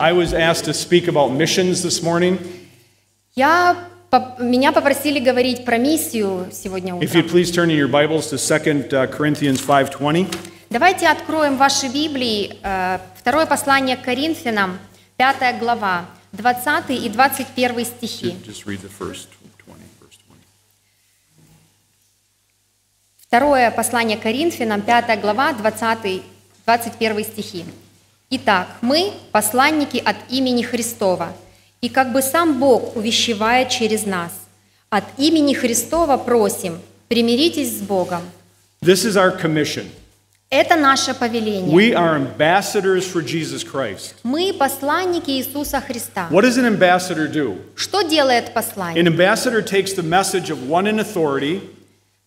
I was asked to speak about missions this morning. Я меня попросили говорить про миссию сегодня утром. If you'd please turn in your Bibles to 2 uh, Corinthians 5:20. Давайте откроем ваши Библии, э, второе послание к Коринфянам, 5 глава, 20 и 21 стихи. Just read the first 20, Второе послание Коринфянам, 5 глава, 20, 21 стихи. Итак, мы – посланники от имени Христова, и как бы сам Бог увещевает через нас. От имени Христова просим, примиритесь с Богом. This is our commission. Это наше повеление. We are ambassadors for Jesus Christ. Мы посланники Иисуса Христа. What does an ambassador do? Что делает посланник? An ambassador takes the message of one in authority.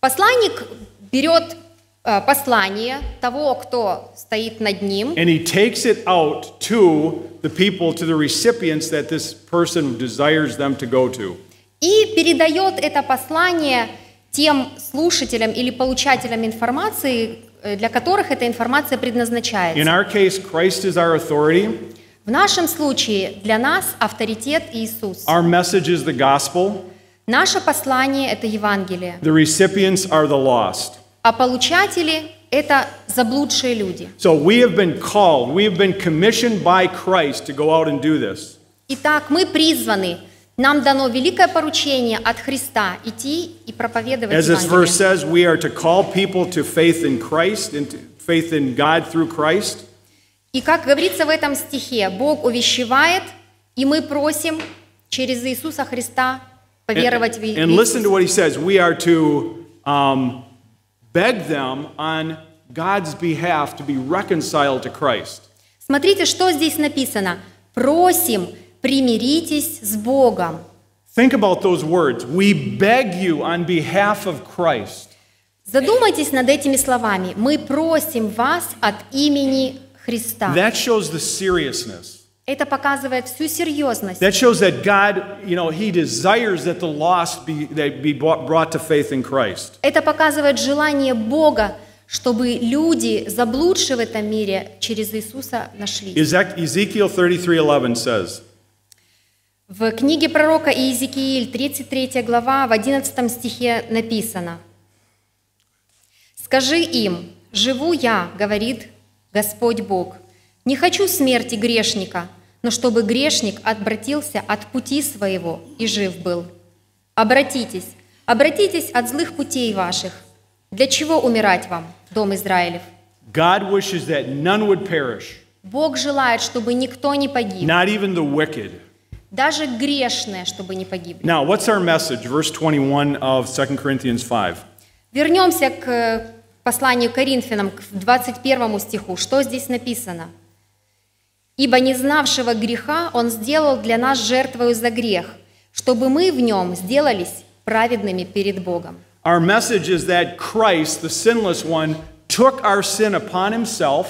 Посланник берет Э, послание того, кто стоит над ним. And he takes it out to the people, to the recipients that this person desires them to go to. И передает это послание тем слушателям или получателям информации, э, для которых эта информация предназначается. In our case, Christ is our authority. В нашем случае для нас авторитет Иисус. Our message is the gospel. Наше послание – это Евангелие. The recipients are the lost а получатели это заблудшие люди. So we have been called, we have been commissioned by Christ to go out and do this. Итак, мы призваны нам дано великое поручение от Христа идти и проповедовать As this verse says, we are to call people to faith in Christ, and faith in God through Christ. И как говорится в этом стихе, Бог увещевает, и мы просим через Иисуса Христа поверовать and, в Иисуса. And listen to what he says. We are to um, beg them on God's behalf to be reconciled to Christ. Смотрите, что здесь написано. Просим, примиритесь с Богом. Think about those words. We beg you on behalf of Christ. Задумайтесь над этими словами. Мы просим вас от имени Христа. That shows the seriousness. Это показывает всю серьезность. That shows that God, you know, He desires that the lost be, that be brought to faith in Christ. Это показывает желание Бога, чтобы люди, заблудшие в этом мире, через Иисуса нашли. Ezekiel 33:11 says. В книге пророка Иезекииль, 33 глава, в 11 стихе написано. «Скажи им, живу я, говорит Господь Бог, не хочу смерти грешника, но чтобы грешник отвратился от пути своего и жив был. Обратитесь, обратитесь от злых путей ваших. Для чего умирать вам, дом Израилев? God wishes that none would perish. Бог желает, чтобы никто не погиб. Not even the wicked. Даже грешные, чтобы не погибли. Now, what's our message? Verse 21 of 2 Corinthians 5. Вернемся к э, посланию Коринфянам, к 21 стиху. Что здесь написано? Ибо не знавшего греха Он сделал для нас жертвою за грех, чтобы мы в нем сделались праведными перед Богом. Our message is that Christ, the sinless one, took our sin upon himself.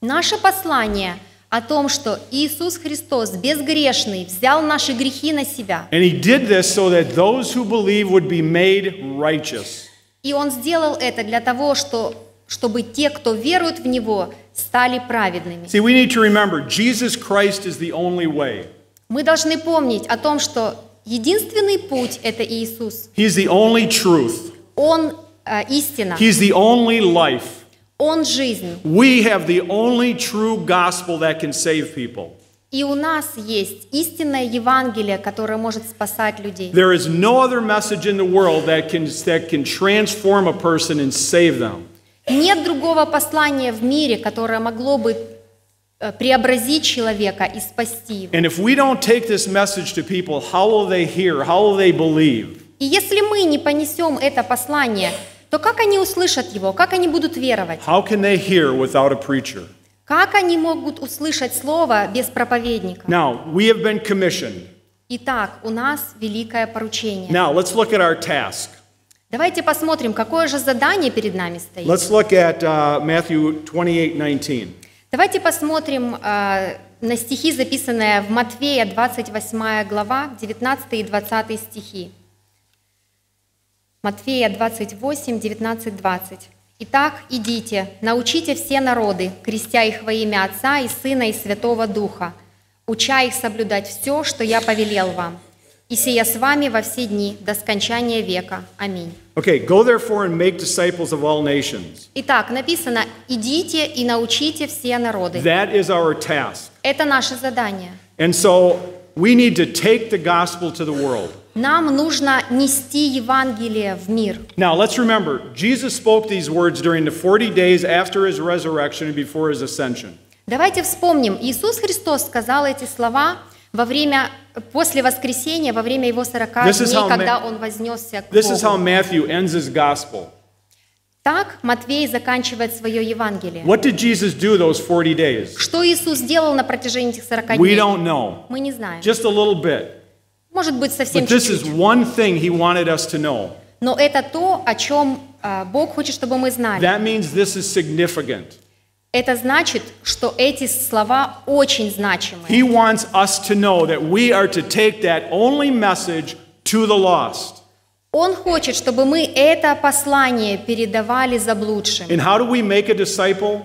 Наше послание о том, что Иисус Христос безгрешный взял наши грехи на себя. And he did this so that those who believe would be made righteous. И он сделал это для того, что чтобы те, кто верует в Него, стали праведными. See, we need to remember, Jesus Christ is the only way. Мы должны помнить о том, что единственный путь – это Иисус. He's the only truth. Он э, истина. He's the only life. Он жизнь. We have the only true gospel that can save people. И у нас есть истинное Евангелие, которое может спасать людей. There is no other message in the world that can, that can transform a person and save them. Нет другого послания в мире, которое могло бы э, преобразить человека и спасти его. И если мы не понесем это послание, то как они услышат его? Как они будут веровать? How can they hear without a preacher? Как они могут услышать слово без проповедника? Now, we have been commissioned. Итак, у нас великое поручение. Now, let's look at our task. Давайте посмотрим, какое же задание перед нами стоит. Let's look at uh, Matthew Давайте посмотрим uh, на стихи, записанные в Матфея 28 глава, 19 и 20 стихи. Матфея 28, 19, 20. «Итак, идите, научите все народы, крестя их во имя Отца и Сына и Святого Духа, уча их соблюдать все, что я повелел вам, и сия с вами во все дни до скончания века. Аминь. Okay, go therefore and make disciples of all nations. Итак, написано: идите и научите все народы. That is our task. Это наше задание. And so we need to take the gospel to the world. Нам нужно нести Евангелие в мир. Now let's remember, Jesus spoke these words during the 40 days after his resurrection and before his ascension. Давайте вспомним, Иисус Христос сказал эти слова во время после воскресения, во время его 40 дней, когда он вознесся к this Богу. Is how Matthew ends his gospel. Так Матвей заканчивает свое Евангелие. What did Jesus do those 40 days? Что Иисус делал на протяжении этих 40 дней? We don't know. Мы не знаем. Just a little bit. Может быть, совсем чуть-чуть. Но это то, о чем а, Бог хочет, чтобы мы знали. That means this is significant. Это значит, что эти слова очень значимы. He wants us to know that we are to take that only message to the lost. Он хочет, чтобы мы это послание передавали заблудшим. And how do we make a disciple?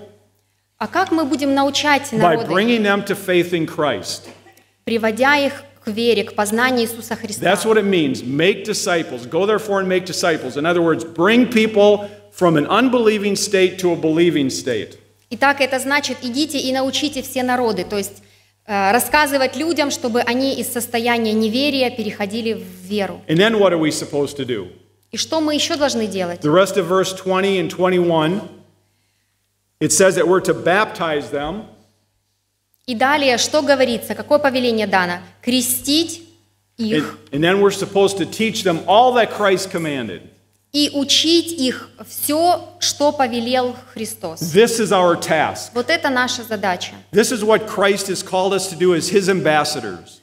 А как мы будем научать народы? By bringing them to faith in Christ. Приводя их к вере, к познанию Иисуса Христа. That's what it means. Make disciples. Go therefore and make disciples. In other words, bring people from an unbelieving state to a believing state. Итак, это значит, идите и научите все народы, то есть э, рассказывать людям, чтобы они из состояния неверия переходили в веру. And then what are we supposed to do? И что мы еще должны делать? The rest of verse 20 and 21, it says that we're to baptize them. И далее, что говорится, какое повеление дано? Крестить их. And, and then we're supposed to teach them all that Christ commanded и учить их все, что повелел Христос. This is our task. Вот это наша задача. This is what Christ has called us to do as his ambassadors.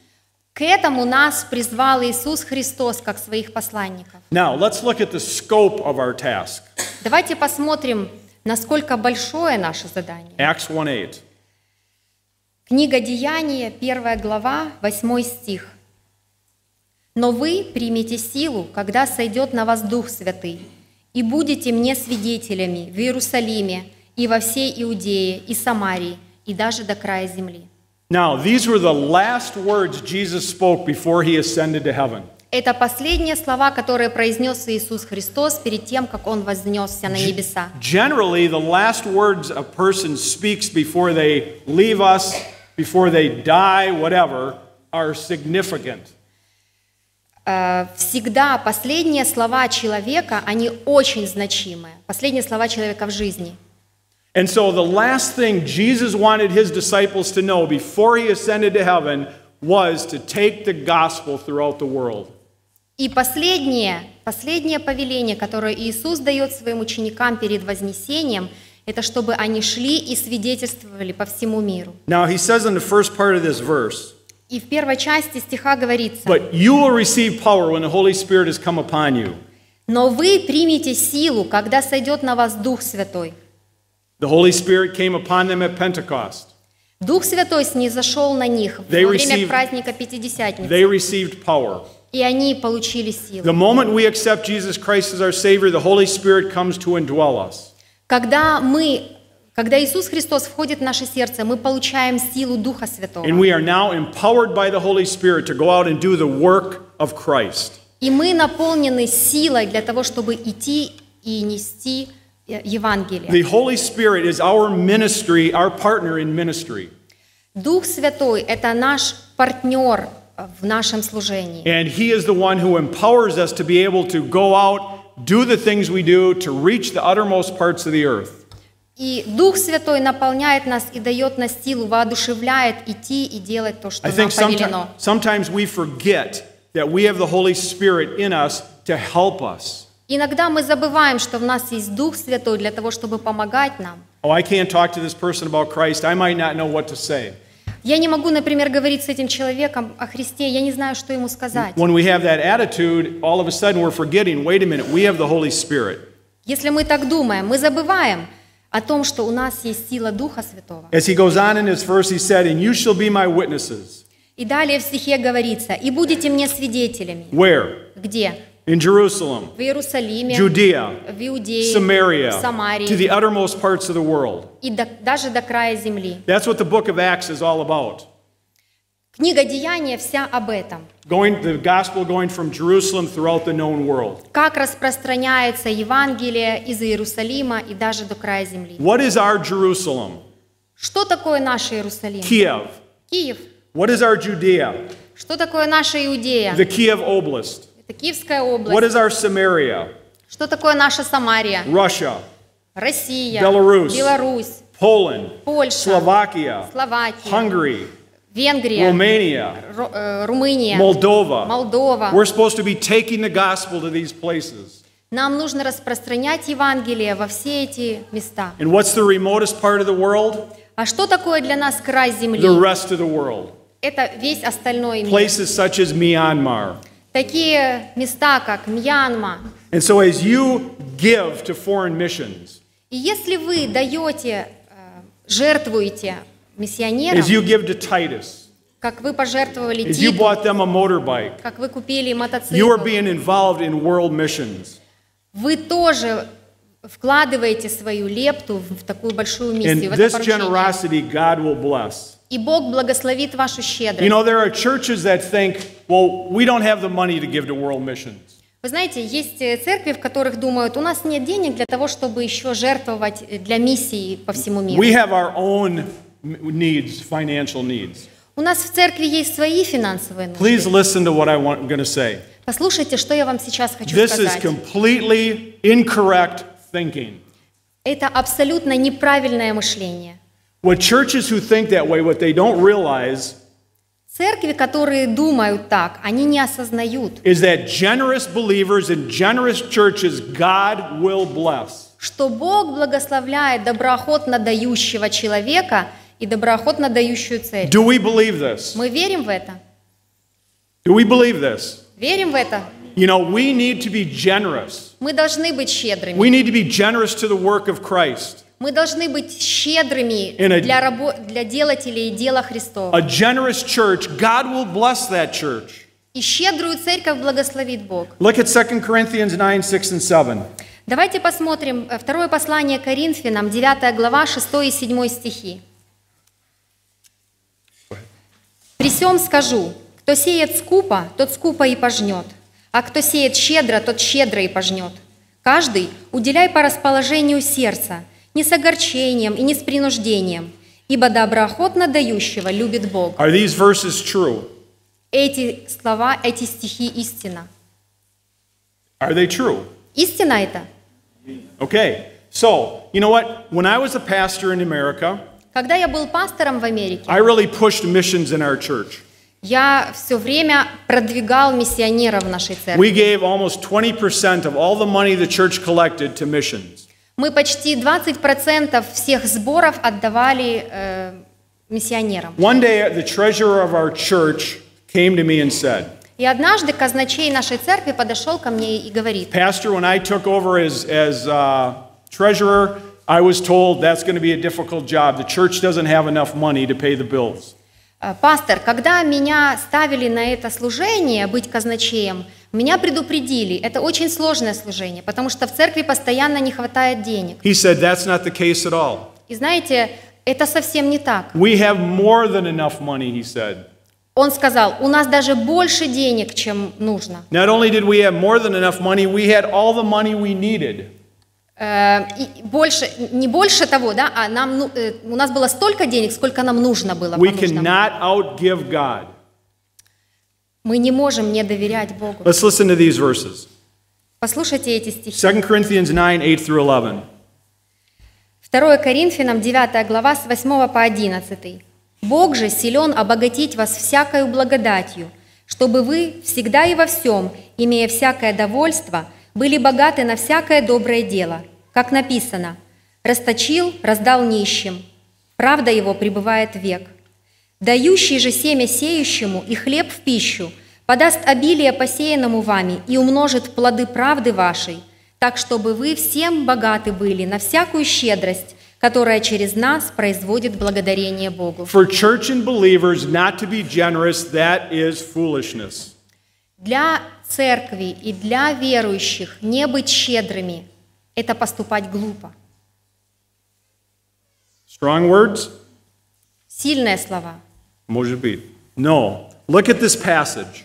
К этому нас призвал Иисус Христос как своих посланников. Now, let's look at the scope of our task. Давайте посмотрим, насколько большое наше задание. Acts 1:8. Книга Деяния, первая глава, восьмой стих. Но вы примете силу, когда сойдет на вас Дух Святый, и будете мне свидетелями в Иерусалиме и во всей Иудее и Самарии и даже до края земли. Now, these were the last words Jesus spoke before he ascended to heaven. Это последние слова, которые произнес Иисус Христос перед тем, как он вознесся на небеса. Generally, the last words a person speaks before they leave us, before they die, whatever, are significant. Э, всегда последние слова человека, они очень значимые. Последние слова человека в жизни. And so the last thing Jesus wanted his disciples to know before he ascended to heaven was to take the gospel throughout the world. И последнее, последнее повеление, которое Иисус дает своим ученикам перед вознесением, это чтобы они шли и свидетельствовали по всему миру. Now he says in the first part of this verse, и в первой части стиха говорится, But you will receive power when the Holy Spirit has come upon you. Но вы примете силу, когда сойдет на вас Дух Святой. The Holy Spirit came upon them at Pentecost. Дух Святой снизошел на них they во время received, праздника Пятидесятницы. They received power. И они получили силу. The moment we accept Jesus Christ as our Savior, the Holy Spirit comes to indwell us. Когда мы когда Иисус Христос входит в наше сердце, мы получаем силу Духа Святого. And we are now empowered by the Holy Spirit to go out and do the work of Christ. И мы наполнены силой для того, чтобы идти и нести Евангелие. The Holy Spirit is our ministry, our partner in ministry. Дух Святой – это наш партнер в нашем служении. And He is the one who empowers us to be able to go out, do the things we do, to reach the uttermost parts of the earth. И Дух Святой наполняет нас и дает нас силу, воодушевляет идти и делать то, что нам повелено. Иногда мы забываем, что в нас есть Дух Святой для того, чтобы помогать нам. Oh, я не могу, например, говорить с этим человеком о Христе, я не знаю, что ему сказать. When we have that attitude, all of a sudden we're forgetting, wait a minute, we have the Holy Spirit. Если мы так думаем, мы забываем, о том, что у нас есть сила Духа Святого. As he goes on in his verse, he said, "And you shall be my witnesses." И далее в стихе говорится, «И будете мне свидетелями». Where? Где? In Jerusalem, в Иерусалиме, Judea, в Иудее, Samaria, в Самарии, to the uttermost parts of the world. И до, даже до края земли. That's what the book of Acts is all about. Книга Деяния вся об этом. Going, the gospel going from Jerusalem throughout the known world. Как распространяется Евангелие из Иерусалима и даже до края земли. What is our Jerusalem? Что такое наш Иерусалим? Киев. Киев. What is our Judea? Что такое наша Иудея? The Kiev Oblast. Это Киевская область. What is our Samaria? Что такое наша Самария? Russia. Россия. Belarus. Беларусь. Poland. Польша. Slovakia. Словакия. Hungary. Венгрия, Romania, Ру, э, Румыния, Moldova. Молдова. We're supposed to be taking the gospel to these places. Нам нужно распространять Евангелие во все эти места. And what's the remotest part of the world? А что такое для нас край земли? The rest of the world. Это весь остальной мир. Places such as Myanmar. Такие места, как Мьянма. And so as you give to foreign missions, и если вы даете, жертвуете миссионерам, как вы пожертвовали As как вы купили мотоцикл, вы тоже вкладываете свою лепту в такую большую миссию, в это И Бог благословит вашу щедрость. Вы знаете, есть э, церкви, в которых думают, у нас нет денег для того, чтобы еще жертвовать э, для миссии по всему миру. We have our own needs, financial needs. У нас в церкви есть свои финансовые нужды. Please listen to what I want, I'm going to say. Послушайте, что я вам сейчас хочу This сказать. Is completely incorrect thinking. Это абсолютно неправильное мышление. What churches who think that way, what they don't realize Церкви, которые думают так, они не осознают, is that generous believers in generous churches God will bless. что Бог благословляет доброохотно дающего человека – и доброохотно дающую цель. Do we believe this? Мы верим в это? Do we believe this? Верим в это? You know, we need to be generous. Мы должны быть щедрыми. We need to be generous to the work of Christ. Мы должны быть щедрыми a, для, рабо- для делателей дела Христова. A generous church, God will bless that church. И щедрую церковь благословит Бог. Look at 2 Corinthians 9, 6 and 7. Давайте посмотрим э, второе послание Коринфянам, 9 глава, 6 и 7 стихи. При сем скажу, кто сеет скупо, тот скупо и пожнет, а кто сеет щедро, тот щедро и пожнет. Каждый уделяй по расположению сердца, не с огорчением и не с принуждением, ибо доброохотно дающего любит Бог. Are these verses true? Эти слова, эти стихи истина. Are they true? Истина это. Okay. So, you know what? When I was a pastor in America, когда я был пастором в Америке, I really pushed missions in our church. Я все время продвигал миссионеров в нашей церкви. We gave almost 20% of all the money the church collected to missions. Мы почти 20% всех сборов отдавали э, миссионерам. One day the treasurer of our church came to me and said, и однажды казначей нашей церкви подошел ко мне и говорит, Pastor, when I took over as, as uh, treasurer, I was told that's going to be a difficult job. The church doesn't have enough money to pay the bills. Пастор, когда меня ставили на это служение, быть казначеем, меня предупредили, это очень сложное служение, потому что в церкви постоянно не хватает денег. He said, that's not the case at all. И знаете, это совсем не так. We have more than enough money, he said. Он сказал, у нас даже больше денег, чем нужно. Not only did we have more than enough money, we had all the money we needed. Э, и больше, не больше того, да, а нам, ну, э, у нас было столько денег, сколько нам нужно было. We cannot outgive God. Мы не можем не доверять Богу. Let's listen to these verses. Послушайте эти стихи. 2 Corinthians 9, 8 11. Коринфянам 9 глава с 8 по 11. «Бог же силен обогатить вас всякою благодатью, чтобы вы всегда и во всем, имея всякое довольство – были богаты на всякое доброе дело, как написано «Расточил, раздал нищим, правда его пребывает век». Дающий же семя сеющему и хлеб в пищу подаст обилие посеянному вами и умножит плоды правды вашей, так чтобы вы всем богаты были на всякую щедрость, которая через нас производит благодарение Богу. For church and believers not to be generous, that is foolishness. Для церкви и для верующих не быть щедрыми – это поступать глупо. Strong words? Сильные слова. Может быть. Но, Look at this passage.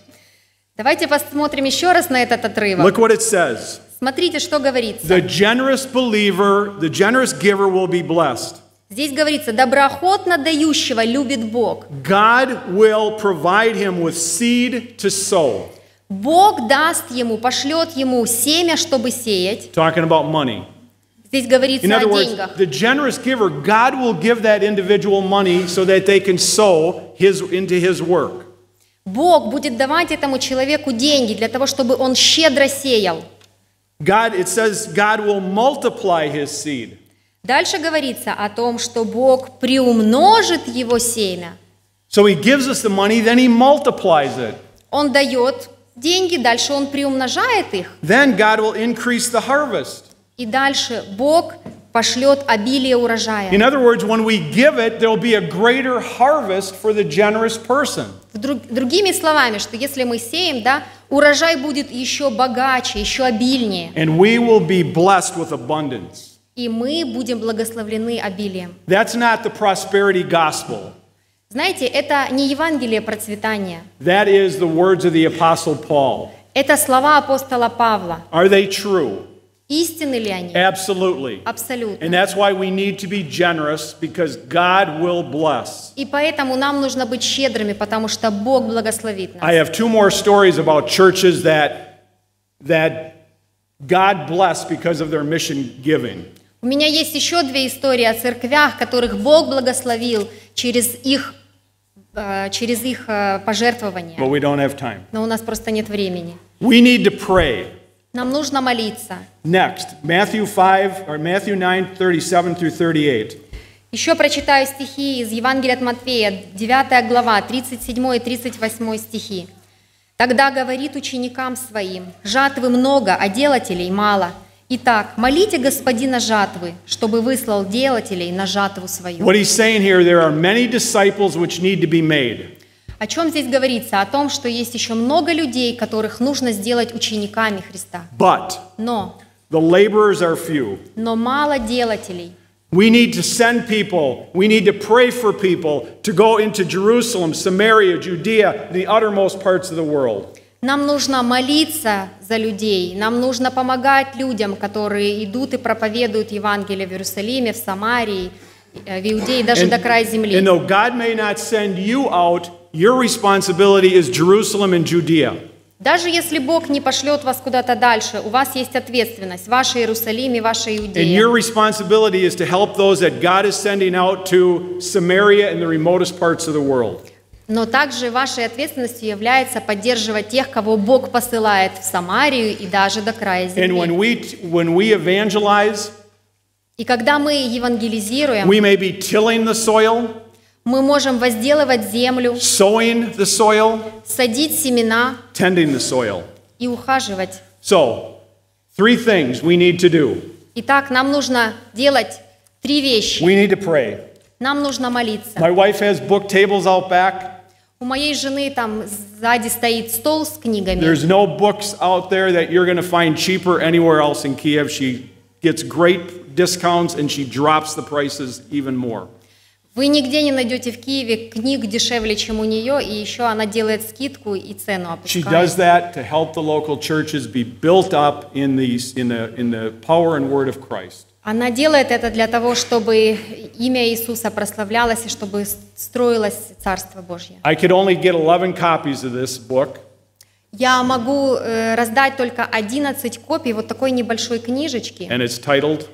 Давайте посмотрим еще раз на этот отрывок. Look what it says. Смотрите, что говорится. The generous believer, the generous giver will be blessed. Здесь говорится, доброхотно дающего любит Бог. God will provide him with seed to sow. Бог даст ему, пошлет ему семя, чтобы сеять. Talking about money. Здесь говорится in other о деньгах. Words, the generous giver, God will give that individual money so that they can sow his, into his work. Бог будет давать этому человеку деньги для того, чтобы он щедро сеял. God, it says God will multiply his seed. Дальше говорится о том, что Бог приумножит его семя. So he gives us the money, then he multiplies it. Он дает деньги, дальше он приумножает их. Then God will increase the harvest. И дальше Бог пошлет обилие урожая. In other words, when we give it, there will be a greater harvest for the generous person. Другими словами, что если мы сеем, да, урожай будет еще богаче, еще обильнее. And we will be blessed with abundance. И мы будем благословлены обилием. That's not the prosperity gospel. Знаете, это не Евангелие процветания. That is the words of the Apostle Paul. Это слова апостола Павла. Are they true? Истинны ли они? Absolutely. Абсолютно. And that's why we need to be generous because God will bless. И поэтому нам нужно быть щедрыми, потому что Бог благословит нас. I have two more stories about churches that that God blessed because of their mission giving. У меня есть еще две истории о церквях, которых Бог благословил через их Э, через их э, пожертвования. Но у нас просто нет времени. We need to pray. Нам нужно молиться. Next, Matthew 5 or Matthew 9, 37 through 38. Еще прочитаю стихи из Евангелия от Матфея, 9 глава, 37 и 38 стихи. «Тогда говорит ученикам своим, жатвы много, а делателей мало – Итак, молите господина жатвы, чтобы выслал делателей на жатву свою. What he's saying here, there are many disciples which need to be made. О чем здесь говорится? О том, что есть еще много людей, которых нужно сделать учениками Христа. But Но the laborers are few. Но мало делателей. We need to send people, we need to pray for people to go into Jerusalem, Samaria, Judea, the uttermost parts of the world. Нам нужно молиться за людей, нам нужно помогать людям, которые идут и проповедуют Евангелие в Иерусалиме, в Самарии, э, в Иудее, даже and, до края земли. And though God may not send you out, your responsibility is Jerusalem and Judea. Даже если Бог не пошлет вас куда-то дальше, у вас есть ответственность, ваш Иерусалим и ваша Иудея. And your responsibility is to help those that God is sending out to Samaria and the remotest parts of the world. Но также вашей ответственностью является поддерживать тех, кого Бог посылает в Самарию и даже до края земли. And when we, when we evangelize, и когда мы евангелизируем, we may be tilling the soil, мы можем возделывать землю, sowing the soil, садить семена, tending the soil. и ухаживать. So, three things we need to do. Итак, нам нужно делать три вещи. We need to pray. Нам нужно молиться. My wife has book tables out back. У моей жены там сзади стоит стол с книгами. There's no books out there that you're going to find cheaper anywhere else in Kiev. She gets great discounts and she drops the prices even more. Вы нигде не найдете в Киеве книг дешевле, чем у нее, и еще она делает скидку и цену опускает. She does that to help the local churches be built up in the, in the, in the power and word of Christ. Она делает это для того, чтобы имя Иисуса прославлялось и чтобы строилось Царство Божье. I could only get 11 copies of this book. Я могу э, раздать только 11 копий вот такой небольшой книжечки. And it's titled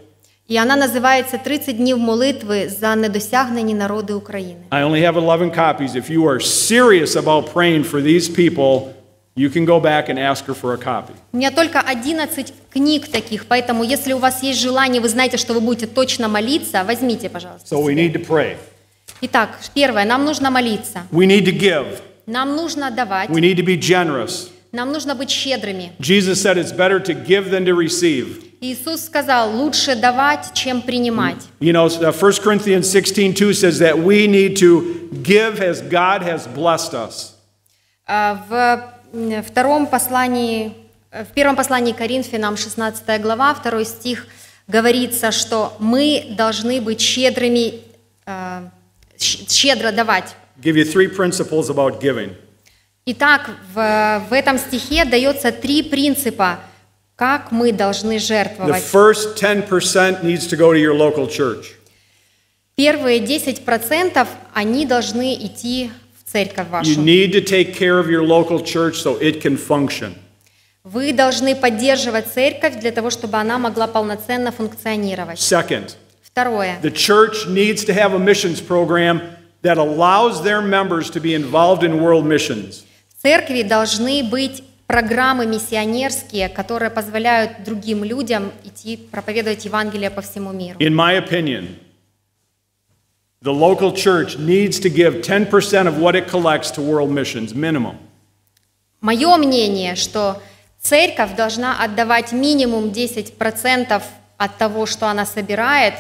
и она называется «30 дней молитвы за недосягнені народи України». I only have 11 copies. If you are serious about praying for these people, You can go back and ask her for a copy. У меня только 11 книг таких, поэтому если у вас есть желание, вы знаете, что вы будете точно молиться, возьмите, пожалуйста. So we need to pray. Итак, первое, нам нужно молиться. We need to give. Нам нужно давать. We need to be generous. Нам нужно быть щедрыми. Jesus said it's better to give than to receive. Иисус сказал, лучше давать, чем принимать. You know, 1 uh, Corinthians 16:2 says that we need to give as God has blessed us. А, в Э, втором послании, э, в первом послании Коринфянам, 16 глава, 2 стих, говорится, что мы должны быть щедрыми, э, щедро давать. Give you three principles about giving. Итак, в, в этом стихе дается три принципа, как мы должны жертвовать. The first 10% needs to go to your local church. Первые 10% они должны идти церковь Вы должны поддерживать церковь для того, чтобы она могла полноценно функционировать. Second, Второе. The church needs to have a missions program that allows their members to be involved in world missions. В церкви должны быть программы миссионерские, которые позволяют другим людям идти проповедовать Евангелие по всему миру. In my opinion, The local church needs to give 10% of what it collects to world missions, minimum. Мое мнение, что церковь должна отдавать минимум 10% от того, что она собирает,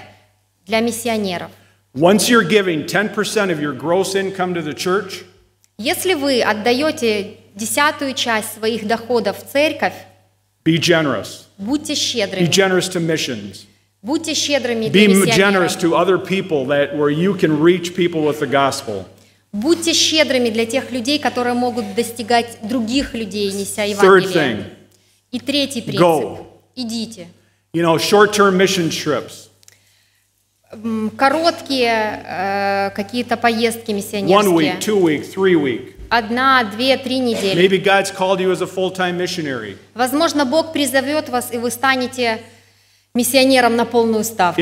для миссионеров. Once you're giving 10% of your gross income to the church, если вы отдаете десятую часть своих доходов в церковь, be generous. будьте щедрыми. Be generous to missions. Будьте щедрыми для Be Будьте щедрыми для тех людей, которые могут достигать других людей, неся Евангелие. Third thing. И третий принцип. Go. Идите. You know, short-term mission trips. Короткие э, какие-то поездки миссионерские. One week, two week, three week. Одна, две, три недели. Maybe God's called you as a full-time missionary. Возможно, Бог призовет вас, и вы станете миссионером на полную ставку.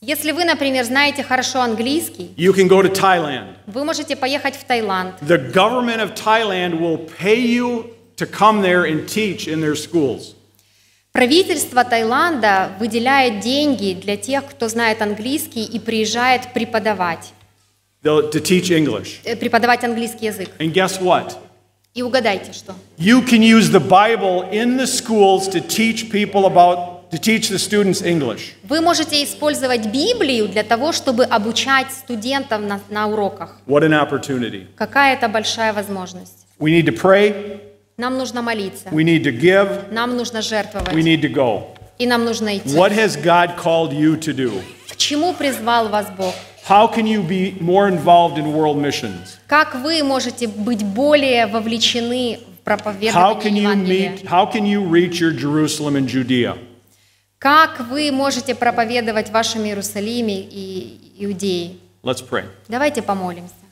если вы, например, знаете хорошо английский, you can go to Thailand. вы можете поехать в Таиланд. The government of Thailand will pay you to come there and teach in their schools. Правительство Таиланда выделяет деньги для тех, кто знает английский и приезжает преподавать. To teach English. Э, преподавать английский язык. And guess what? И угадайте, что. You can use the Bible in the schools to teach people about to teach the students English. Вы можете использовать Библию для того, чтобы обучать студентов на, на уроках. What an opportunity. Какая это большая возможность. We need to pray. Нам нужно молиться. We need to give. Нам нужно жертвовать. We need to go. И нам нужно идти. What has God called you to do? К чему призвал вас Бог? How can you be more involved in world missions? Как вы можете быть более вовлечены в проповедование Евангелия? How can you reach your Jerusalem and Judea? Как вы можете проповедовать в вашем Иерусалиме и Иудее? Let's pray. Давайте помолимся.